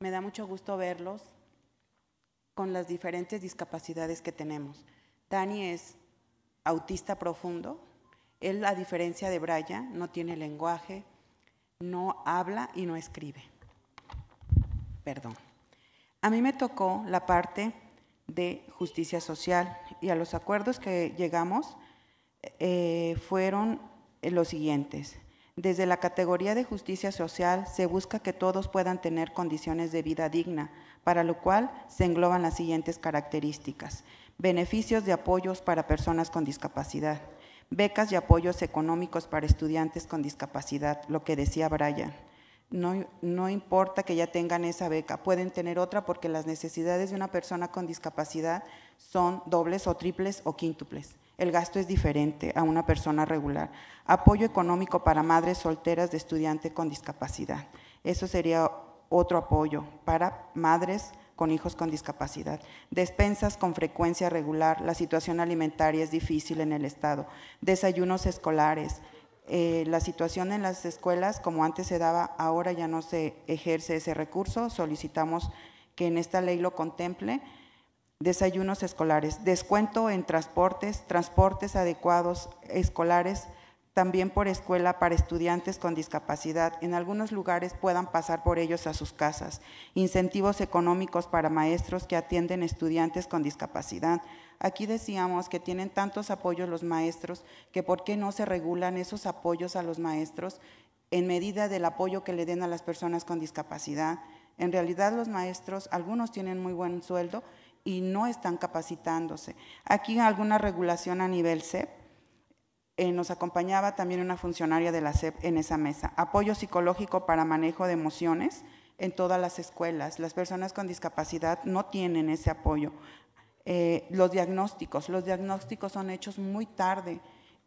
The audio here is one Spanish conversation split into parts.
Me da mucho gusto verlos con las diferentes discapacidades que tenemos. Dani es autista profundo. Él, a diferencia de Braya, no tiene lenguaje, no habla y no escribe. Perdón. A mí me tocó la parte de justicia social y a los acuerdos que llegamos eh, fueron los siguientes. Desde la categoría de justicia social se busca que todos puedan tener condiciones de vida digna, para lo cual se engloban las siguientes características. Beneficios de apoyos para personas con discapacidad, becas y apoyos económicos para estudiantes con discapacidad, lo que decía Brian. No, no importa que ya tengan esa beca, pueden tener otra porque las necesidades de una persona con discapacidad son dobles o triples o quíntuples el gasto es diferente a una persona regular. Apoyo económico para madres solteras de estudiante con discapacidad. Eso sería otro apoyo para madres con hijos con discapacidad. Despensas con frecuencia regular. La situación alimentaria es difícil en el Estado. Desayunos escolares. Eh, la situación en las escuelas, como antes se daba, ahora ya no se ejerce ese recurso. Solicitamos que en esta ley lo contemple desayunos escolares, descuento en transportes, transportes adecuados escolares, también por escuela para estudiantes con discapacidad. En algunos lugares puedan pasar por ellos a sus casas. Incentivos económicos para maestros que atienden estudiantes con discapacidad. Aquí decíamos que tienen tantos apoyos los maestros que por qué no se regulan esos apoyos a los maestros en medida del apoyo que le den a las personas con discapacidad. En realidad los maestros, algunos tienen muy buen sueldo, y no están capacitándose. Aquí alguna regulación a nivel CEP. Eh, nos acompañaba también una funcionaria de la CEP en esa mesa. Apoyo psicológico para manejo de emociones en todas las escuelas. Las personas con discapacidad no tienen ese apoyo. Eh, los diagnósticos, los diagnósticos son hechos muy tarde.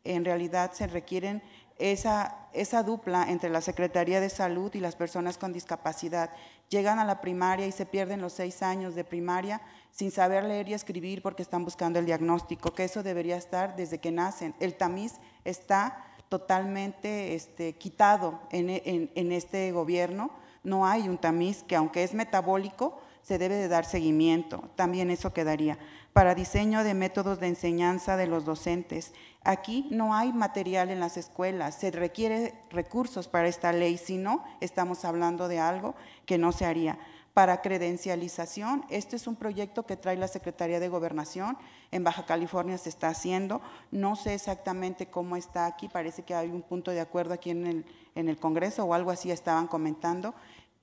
En realidad se requieren esa, esa dupla entre la Secretaría de Salud y las personas con discapacidad. Llegan a la primaria y se pierden los seis años de primaria sin saber leer y escribir porque están buscando el diagnóstico, que eso debería estar desde que nacen. El tamiz está totalmente este, quitado e, en, en este gobierno. No hay un tamiz que aunque es metabólico, se debe de dar seguimiento, también eso quedaría, para diseño de métodos de enseñanza de los docentes. Aquí no hay material en las escuelas, se requiere recursos para esta ley, si no, estamos hablando de algo que no se haría para credencialización. Este es un proyecto que trae la Secretaría de Gobernación. En Baja California se está haciendo. No sé exactamente cómo está aquí. Parece que hay un punto de acuerdo aquí en el, Congreso o algo así estaban comentando.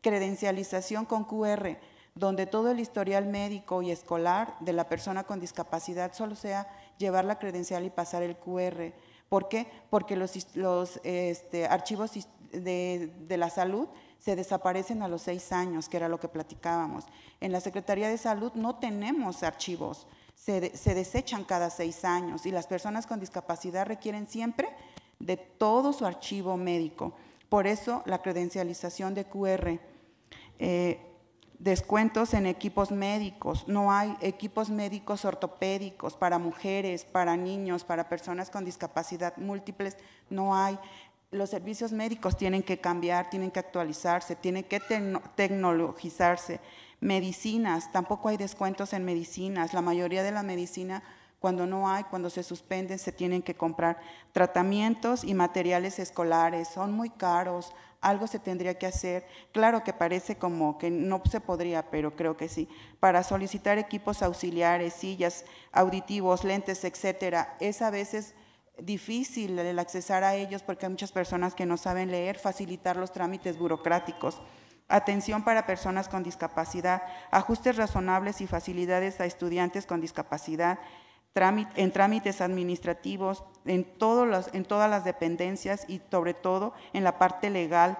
Credencialización con QR, donde todo el historial médico y escolar de la persona con discapacidad solo sea llevar la credencial y pasar el QR. ¿Por qué? Porque los, este, archivos de, de la salud se desaparecen a los seis años, que era lo que platicábamos. En la Secretaría de Salud no tenemos archivos, se, desechan cada seis años y las personas con discapacidad requieren siempre de todo su archivo médico. Por eso la credencialización de QR. Eh, descuentos en equipos médicos, no hay equipos médicos ortopédicos para mujeres, para niños, para personas con discapacidad múltiples, no hay los servicios médicos tienen que cambiar, tienen que actualizarse, tienen que tecnologizarse. Medicinas, tampoco hay descuentos en medicinas. La mayoría de la medicina, cuando no hay, cuando se suspenden, se tienen que comprar. Tratamientos y materiales escolares son muy caros, algo se tendría que hacer. Claro que parece como que no se podría, pero creo que sí. Para solicitar equipos auxiliares, sillas, auditivos, lentes, etcétera, es a veces difícil el accesar a ellos porque hay muchas personas que no saben leer, facilitar los trámites burocráticos, atención para personas con discapacidad, ajustes razonables y facilidades a estudiantes con discapacidad, en trámites administrativos, en, en todas las dependencias y sobre todo en la parte legal,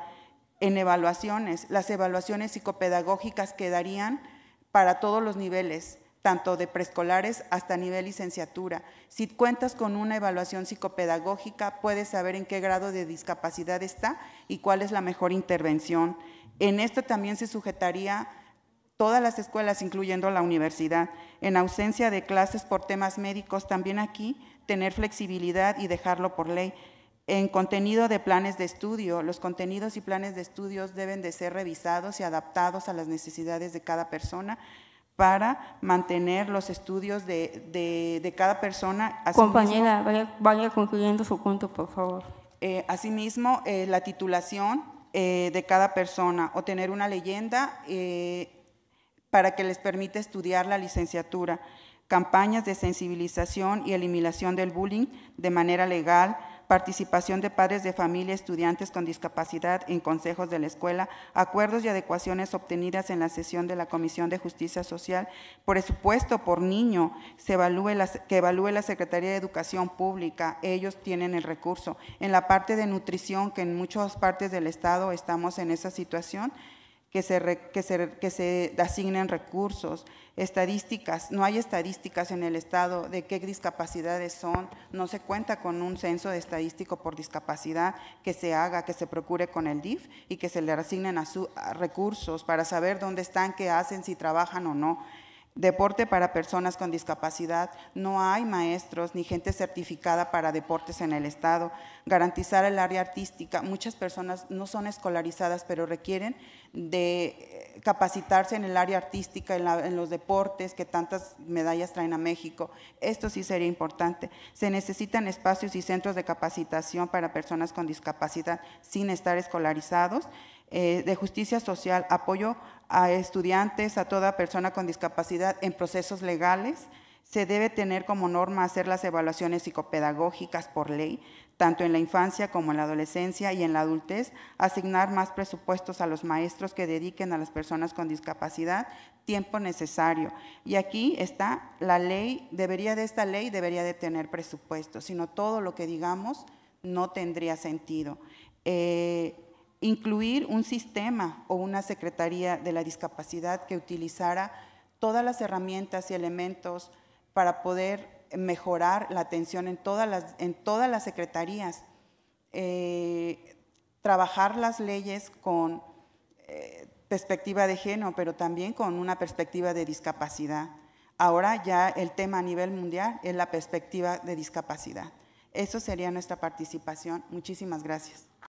en evaluaciones, las evaluaciones psicopedagógicas quedarían para todos los niveles, tanto de preescolares hasta nivel licenciatura. Si cuentas con una evaluación psicopedagógica, puedes saber en qué grado de discapacidad está y cuál es la mejor intervención. En esto también se sujetaría todas las escuelas, incluyendo la universidad. En ausencia de clases por temas médicos, también aquí tener flexibilidad y dejarlo por ley. En contenido de planes de estudio, los contenidos y planes de estudios deben de ser revisados y adaptados a las necesidades de cada persona para mantener los estudios de, cada persona. Compañera, vaya, concluyendo su punto, por favor. Eh, asimismo, eh, la titulación eh, de cada persona o tener una leyenda para que les permita estudiar la licenciatura, campañas de sensibilización y eliminación del bullying de manera legal, participación de padres de familia, estudiantes con discapacidad en consejos de la escuela, acuerdos y adecuaciones obtenidas en la sesión de la Comisión de Justicia Social, presupuesto por niño se evalúe que evalúe la Secretaría de Educación Pública, ellos tienen el recurso. En la parte de nutrición, que en muchas partes del Estado estamos en esa situación, que se, que, se, que se asignen recursos, estadísticas. No hay estadísticas en el Estado de qué discapacidades son. No se cuenta con un censo estadístico por discapacidad que se haga, que se procure con el DIF y que se le asignen a su, recursos para saber dónde están, qué hacen, si trabajan o no. Deporte para personas con discapacidad. No hay maestros ni gente certificada para deportes en el Estado. Garantizar el área artística. Muchas personas no son escolarizadas, pero requieren de eh, capacitarse en el área artística, en, en los deportes que tantas medallas traen a México. Esto sí sería importante. Se necesitan espacios y centros de capacitación para personas con discapacidad sin estar escolarizados. Eh, de justicia social, apoyo a estudiantes, a toda persona con discapacidad en procesos legales. Se debe tener como norma hacer las evaluaciones psicopedagógicas por ley, tanto en la infancia como en la adolescencia y en la adultez, asignar más presupuestos a los maestros que dediquen a las personas con discapacidad tiempo necesario. Y aquí está la ley, debería de esta ley, debería de tener presupuesto, sino todo lo que digamos no tendría sentido. Eh, incluir un sistema o una Secretaría de la Discapacidad que utilizara todas las herramientas y elementos para poder mejorar la atención en todas las, en todas las secretarías, eh, trabajar las leyes con eh, perspectiva de género, pero también con una perspectiva de discapacidad. Ahora ya el tema a nivel mundial es la perspectiva de discapacidad. Eso sería nuestra participación. Muchísimas gracias.